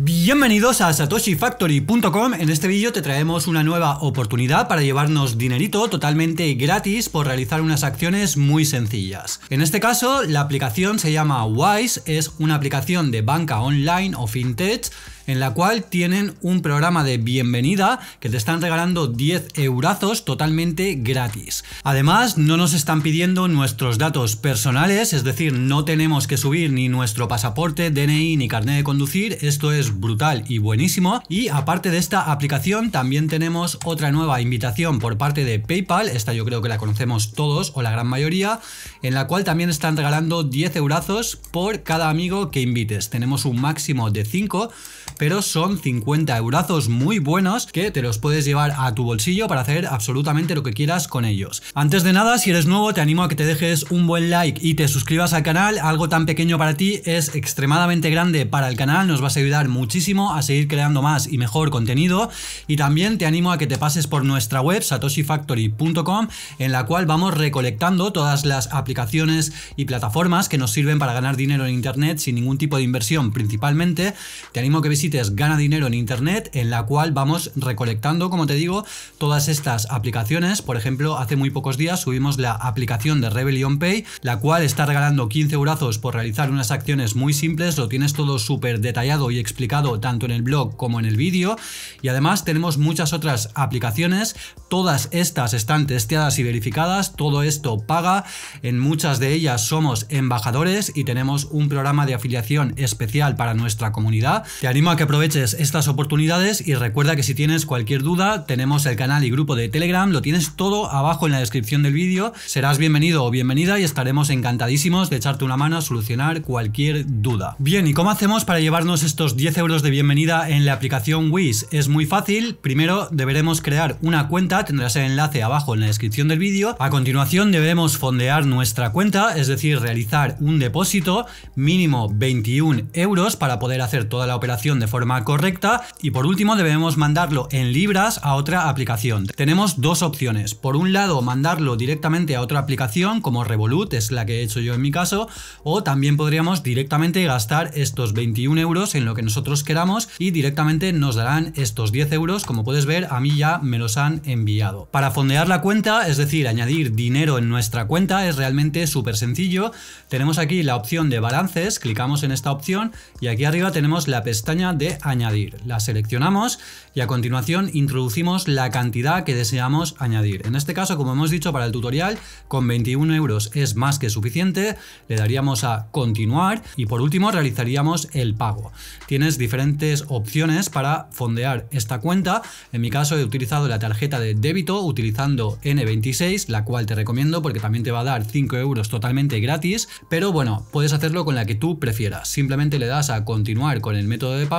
Bienvenidos a satoshifactory.com. En este vídeo te traemos una nueva oportunidad para llevarnos dinerito totalmente gratis por realizar unas acciones muy sencillas. En este caso, la aplicación se llama Wise, es una aplicación de banca online o fintech en la cual tienen un programa de bienvenida que te están regalando 10 eurazos totalmente gratis. Además, no nos están pidiendo nuestros datos personales, es decir, no tenemos que subir ni nuestro pasaporte, DNI ni carnet de conducir, esto es brutal y buenísimo. Y aparte de esta aplicación, también tenemos otra nueva invitación por parte de PayPal, esta yo creo que la conocemos todos o la gran mayoría, en la cual también están regalando 10 eurazos por cada amigo que invites. Tenemos un máximo de 5 pero son 50 euros muy buenos que te los puedes llevar a tu bolsillo para hacer absolutamente lo que quieras con ellos. Antes de nada, si eres nuevo, te animo a que te dejes un buen like y te suscribas al canal. Algo tan pequeño para ti es extremadamente grande para el canal, nos vas a ayudar muchísimo a seguir creando más y mejor contenido. Y también te animo a que te pases por nuestra web satoshifactory.com en la cual vamos recolectando todas las aplicaciones y plataformas que nos sirven para ganar dinero en internet sin ningún tipo de inversión principalmente. Te animo a que visites Gana Dinero en Internet, en la cual vamos recolectando, como te digo, todas estas aplicaciones. Por ejemplo, hace muy pocos días subimos la aplicación de Rebellion Pay, la cual está regalando 15 euros por realizar unas acciones muy simples. Lo tienes todo súper detallado y explicado tanto en el blog como en el vídeo. Y además tenemos muchas otras aplicaciones. Todas estas están testeadas y verificadas. Todo esto paga. En muchas de ellas somos embajadores y tenemos un programa de afiliación especial para nuestra comunidad. Te animo a que aproveches estas oportunidades y recuerda que si tienes cualquier duda, tenemos el canal y grupo de Telegram, lo tienes todo abajo en la descripción del vídeo. Serás bienvenido o bienvenida y estaremos encantadísimos de echarte una mano a solucionar cualquier duda. Bien, ¿y cómo hacemos para llevarnos estos 10 euros de bienvenida en la aplicación Wish? Es muy fácil. Primero deberemos crear una cuenta, tendrás el enlace abajo en la descripción del vídeo. A continuación debemos fondear nuestra cuenta, es decir, realizar un depósito mínimo 21 euros para poder hacer toda la operación de forma correcta y por último debemos mandarlo en libras a otra aplicación. Tenemos dos opciones. Por un lado, mandarlo directamente a otra aplicación como Revolut, es la que he hecho yo en mi caso, o también podríamos directamente gastar estos 21 euros en lo que nosotros queramos y directamente nos darán estos 10 euros. Como puedes ver, a mí ya me los han enviado. Para fondear la cuenta, es decir, añadir dinero en nuestra cuenta, es realmente súper sencillo. Tenemos aquí la opción de balances, clicamos en esta opción y aquí arriba tenemos la pestaña de añadir. La seleccionamos y a continuación introducimos la cantidad que deseamos añadir. En este caso, como hemos dicho para el tutorial, con 21 euros es más que suficiente, le daríamos a continuar y por último realizaríamos el pago. Tienes diferentes opciones para fondear esta cuenta. En mi caso he utilizado la tarjeta de débito utilizando N26, la cual te recomiendo porque también te va a dar 5 euros totalmente gratis, pero bueno, puedes hacerlo con la que tú prefieras. Simplemente le das a continuar con el método de pago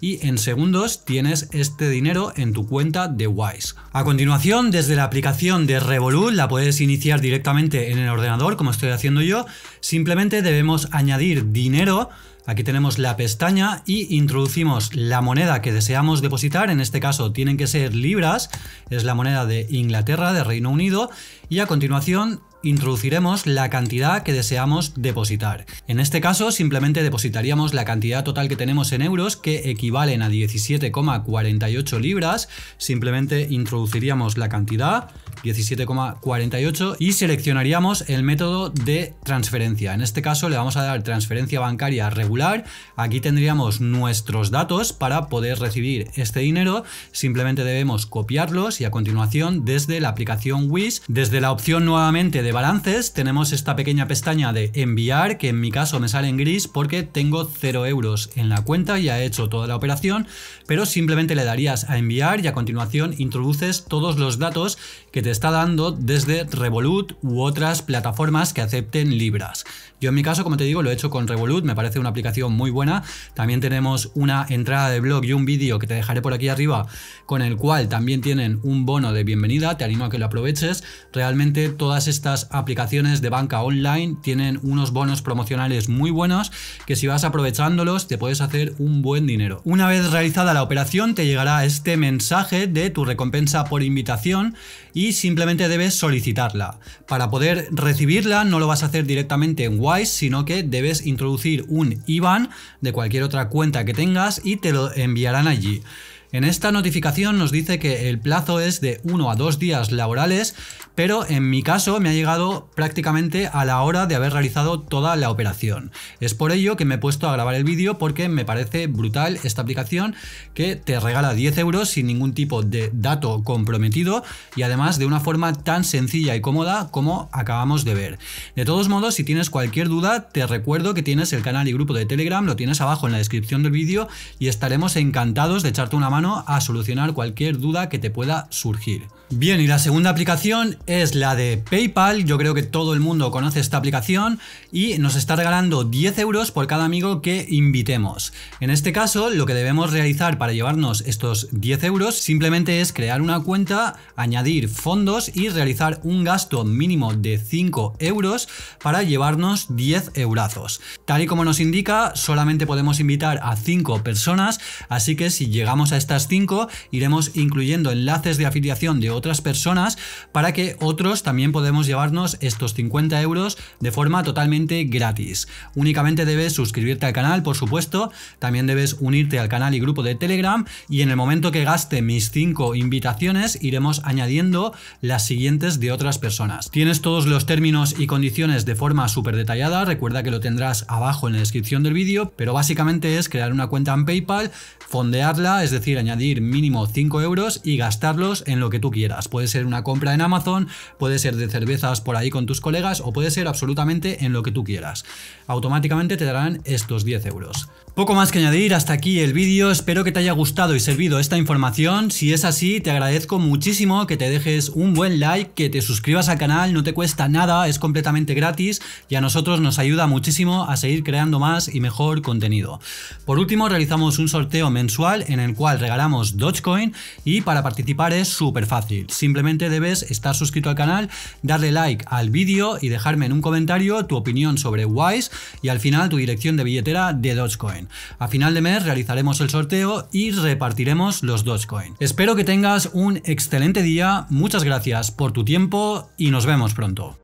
y en segundos tienes este dinero en tu cuenta de Wise. A continuación, desde la aplicación de Revolut, la puedes iniciar directamente en el ordenador, como estoy haciendo yo, simplemente debemos añadir dinero Aquí tenemos la pestaña y introducimos la moneda que deseamos depositar, en este caso tienen que ser libras, es la moneda de Inglaterra, de Reino Unido, y a continuación introduciremos la cantidad que deseamos depositar. En este caso simplemente depositaríamos la cantidad total que tenemos en euros que equivalen a 17,48 libras, simplemente introduciríamos la cantidad 17,48 y seleccionaríamos el método de transferencia. En este caso le vamos a dar transferencia bancaria regular. Aquí tendríamos nuestros datos para poder recibir este dinero. Simplemente debemos copiarlos y a continuación desde la aplicación Wish, desde la opción nuevamente de balances, tenemos esta pequeña pestaña de enviar que en mi caso me sale en gris porque tengo 0 euros en la cuenta, y ha hecho toda la operación, pero simplemente le darías a enviar y a continuación introduces todos los datos que te está dando desde Revolut u otras plataformas que acepten libras. Yo en mi caso, como te digo, lo he hecho con Revolut, me parece una aplicación muy buena. También tenemos una entrada de blog y un vídeo que te dejaré por aquí arriba, con el cual también tienen un bono de bienvenida, te animo a que lo aproveches. Realmente todas estas aplicaciones de banca online tienen unos bonos promocionales muy buenos que si vas aprovechándolos te puedes hacer un buen dinero. Una vez realizada la operación te llegará este mensaje de tu recompensa por invitación y si simplemente debes solicitarla. Para poder recibirla no lo vas a hacer directamente en Wise, sino que debes introducir un IBAN de cualquier otra cuenta que tengas y te lo enviarán allí. En esta notificación nos dice que el plazo es de 1 a 2 días laborales, pero en mi caso me ha llegado prácticamente a la hora de haber realizado toda la operación. Es por ello que me he puesto a grabar el vídeo porque me parece brutal esta aplicación que te regala 10 euros sin ningún tipo de dato comprometido y además de una forma tan sencilla y cómoda como acabamos de ver. De todos modos, si tienes cualquier duda, te recuerdo que tienes el canal y grupo de Telegram, lo tienes abajo en la descripción del vídeo y estaremos encantados de echarte una mano a solucionar cualquier duda que te pueda surgir. Bien, y la segunda aplicación es la de PayPal. Yo creo que todo el mundo conoce esta aplicación y nos está regalando 10 euros por cada amigo que invitemos. En este caso, lo que debemos realizar para llevarnos estos 10 euros simplemente es crear una cuenta, añadir fondos y realizar un gasto mínimo de 5 euros para llevarnos 10 eurazos. Tal y como nos indica, solamente podemos invitar a 5 personas, así que si llegamos a este 5 iremos incluyendo enlaces de afiliación de otras personas para que otros también podemos llevarnos estos 50 euros de forma totalmente gratis. Únicamente debes suscribirte al canal, por supuesto, también debes unirte al canal y grupo de Telegram y en el momento que gaste mis 5 invitaciones iremos añadiendo las siguientes de otras personas. Tienes todos los términos y condiciones de forma súper detallada, recuerda que lo tendrás abajo en la descripción del vídeo, pero básicamente es crear una cuenta en PayPal, fondearla, es decir, añadir mínimo 5 euros y gastarlos en lo que tú quieras. Puede ser una compra en Amazon, puede ser de cervezas por ahí con tus colegas o puede ser absolutamente en lo que tú quieras. Automáticamente te darán estos 10 euros. Poco más que añadir, hasta aquí el vídeo, espero que te haya gustado y servido esta información, si es así te agradezco muchísimo que te dejes un buen like, que te suscribas al canal, no te cuesta nada, es completamente gratis y a nosotros nos ayuda muchísimo a seguir creando más y mejor contenido. Por último realizamos un sorteo mensual en el cual regalamos Dogecoin y para participar es súper fácil, simplemente debes estar suscrito al canal, darle like al vídeo y dejarme en un comentario tu opinión sobre WISE y al final tu dirección de billetera de Dogecoin. A final de mes realizaremos el sorteo y repartiremos los Dogecoin. Espero que tengas un excelente día, muchas gracias por tu tiempo y nos vemos pronto.